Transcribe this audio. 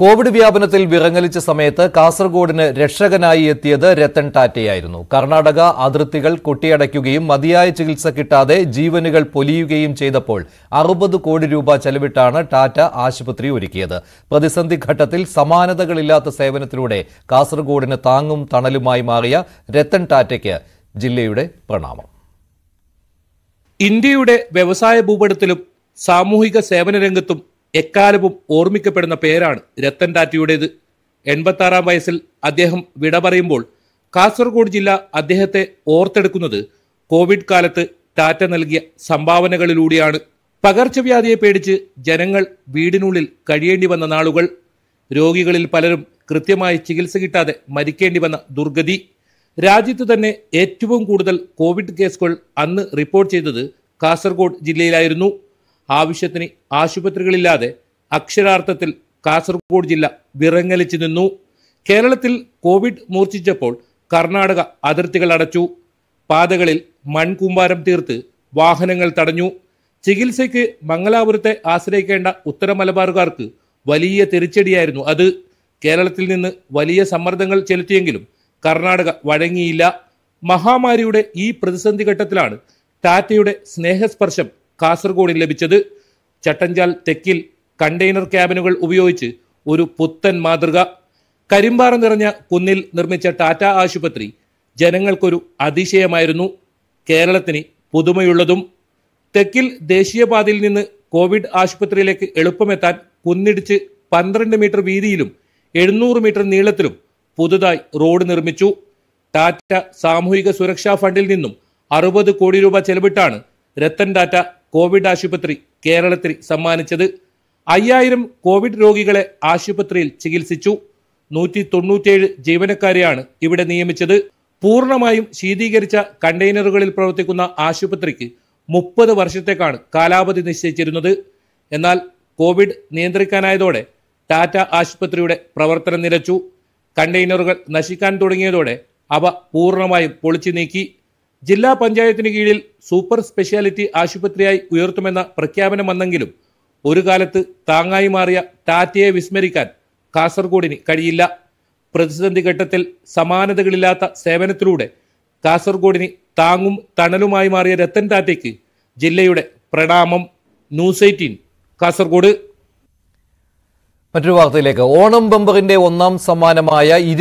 Covid വ്യാപനത്തിൽ വിറങ്ങലിച്ച സമയത്ത് കാസർഗോഡിന് രക്ഷകനായി എത്തിയത് രത്തൻ ടാറ്റയായിരുന്നു കർണാടക അതിർത്തികൾ കൊട്ടിയടയ്ക്കുകയും മതിയായ ചികിത്സ കിട്ടാതെ ജീവനുകൾ പൊലിയുകയും ചെയ്തപ്പോൾ അറുപത് കോടി രൂപ ചെലവിട്ടാണ് ടാറ്റ ആശുപത്രി ഒരുക്കിയത് പ്രതിസന്ധി ഘട്ടത്തിൽ സമാനതകളില്ലാത്ത സേവനത്തിലൂടെ കാസർഗോഡിന് താങ്ങും തണലുമായി മാറിയ രത്തൻ ടാറ്റയ്ക്ക് ജില്ലയുടെ പ്രണാമം ഇന്ത്യയുടെ വ്യവസായ ഭൂപടത്തിലും സാമൂഹിക സേവന രംഗത്തും എക്കാലവും ഓർമ്മിക്കപ്പെടുന്ന പേരാണ് രത്തൻ ടാറ്റയുടേത് എൺപത്താറാം വയസ്സിൽ അദ്ദേഹം വിട പറയുമ്പോൾ കാസർഗോഡ് ജില്ല അദ്ദേഹത്തെ ഓർത്തെടുക്കുന്നത് കോവിഡ് കാലത്ത് ടാറ്റ നൽകിയ സംഭാവനകളിലൂടെയാണ് പകർച്ചവ്യാധിയെ പേടിച്ച് ജനങ്ങൾ വീടിനുള്ളിൽ കഴിയേണ്ടി വന്ന നാളുകൾ രോഗികളിൽ പലരും കൃത്യമായി ചികിത്സ കിട്ടാതെ മരിക്കേണ്ടി വന്ന ദുർഗതി രാജ്യത്ത് തന്നെ ഏറ്റവും കൂടുതൽ കോവിഡ് കേസുകൾ അന്ന് റിപ്പോർട്ട് ചെയ്തത് കാസർഗോഡ് ജില്ലയിലായിരുന്നു ആവശ്യത്തിന് ആശുപത്രികളില്ലാതെ അക്ഷരാർത്ഥത്തിൽ കാസർഗോഡ് ജില്ല വിറങ്ങലിച്ചു നിന്നു കേരളത്തിൽ കോവിഡ് മൂർച്ഛിച്ചപ്പോൾ കർണാടക അതിർത്തികൾ അടച്ചു പാതകളിൽ മൺകൂമ്പാരം തീർത്ത് വാഹനങ്ങൾ തടഞ്ഞു ചികിത്സയ്ക്ക് മംഗലാപുരത്തെ ആശ്രയിക്കേണ്ട ഉത്തര മലബാറുകാർക്ക് വലിയ തിരിച്ചടിയായിരുന്നു അത് കേരളത്തിൽ നിന്ന് വലിയ സമ്മർദ്ദങ്ങൾ ചെലുത്തിയെങ്കിലും കർണാടക വഴങ്ങിയില്ല മഹാമാരിയുടെ ഈ പ്രതിസന്ധി ഘട്ടത്തിലാണ് ടാറ്റയുടെ സ്നേഹസ്പർശം കാസർഗോഡിൽ ലഭിച്ചത് ചട്ടഞ്ചാൽ തെക്കിൽ കണ്ടെയ്നർ ക്യാബിനുകൾ ഉപയോഗിച്ച് ഒരു പുത്തൻ മാതൃക കരിമ്പാറ നിറഞ്ഞ കുന്നിൽ നിർമ്മിച്ച ടാറ്റ ആശുപത്രി ജനങ്ങൾക്കൊരു അതിശയമായിരുന്നു കേരളത്തിന് പുതുമയുള്ളതും തെക്കിൽ ദേശീയപാതയിൽ നിന്ന് കോവിഡ് ആശുപത്രിയിലേക്ക് എളുപ്പമെത്താൻ കുന്നിടിച്ച് പന്ത്രണ്ട് മീറ്റർ വീതിയിലും എഴുന്നൂറ് മീറ്റർ നീളത്തിലും പുതുതായി റോഡ് നിർമ്മിച്ചു ടാറ്റ സാമൂഹിക സുരക്ഷാ ഫണ്ടിൽ നിന്നും അറുപത് കോടി രൂപ ചെലവിട്ടാണ് രത്തൻ ടാറ്റ കോവിഡ് ആശുപത്രി കേരളത്തിൽ സമ്മാനിച്ചത് അയ്യായിരം കോവിഡ് രോഗികളെ ആശുപത്രിയിൽ ചികിത്സിച്ചു നൂറ്റി തൊണ്ണൂറ്റിയേഴ് ജീവനക്കാരെയാണ് ഇവിടെ നിയമിച്ചത് പൂർണ്ണമായും ശീതീകരിച്ച കണ്ടെയ്നറുകളിൽ പ്രവർത്തിക്കുന്ന ആശുപത്രിക്ക് മുപ്പത് വർഷത്തേക്കാണ് കാലാവധി നിശ്ചയിച്ചിരുന്നത് എന്നാൽ കോവിഡ് നിയന്ത്രിക്കാനായതോടെ ടാറ്റ ആശുപത്രിയുടെ പ്രവർത്തനം നിലച്ചു കണ്ടെയ്നറുകൾ നശിക്കാൻ തുടങ്ങിയതോടെ അവ പൂർണ്ണമായും പൊളിച്ചു നീക്കി ജില്ലാ പഞ്ചായത്തിന് കീഴിൽ സൂപ്പർ സ്പെഷ്യാലിറ്റി ആശുപത്രിയായി ഉയർത്തുമെന്ന പ്രഖ്യാപനം വന്നെങ്കിലും ഒരു കാലത്ത് താങ്ങായി മാറിയ ടാറ്റയെ വിസ്മരിക്കാൻ കാസർഗോഡിന് കഴിയില്ല പ്രതിസന്ധി ഘട്ടത്തിൽ സമാനതകളില്ലാത്ത സേവനത്തിലൂടെ കാസർഗോഡിന് താങ്ങും തണലുമായി മാറിയ രത്തൻ ടാറ്റയ്ക്ക് ജില്ലയുടെ പ്രണാമം ന്യൂസ് എയ്റ്റീൻ കാസർഗോഡ് മറ്റൊരു വാർത്തയിലേക്ക് ഓണം ബമ്പറിന്റെ ഒന്നാം സമ്മാനമായ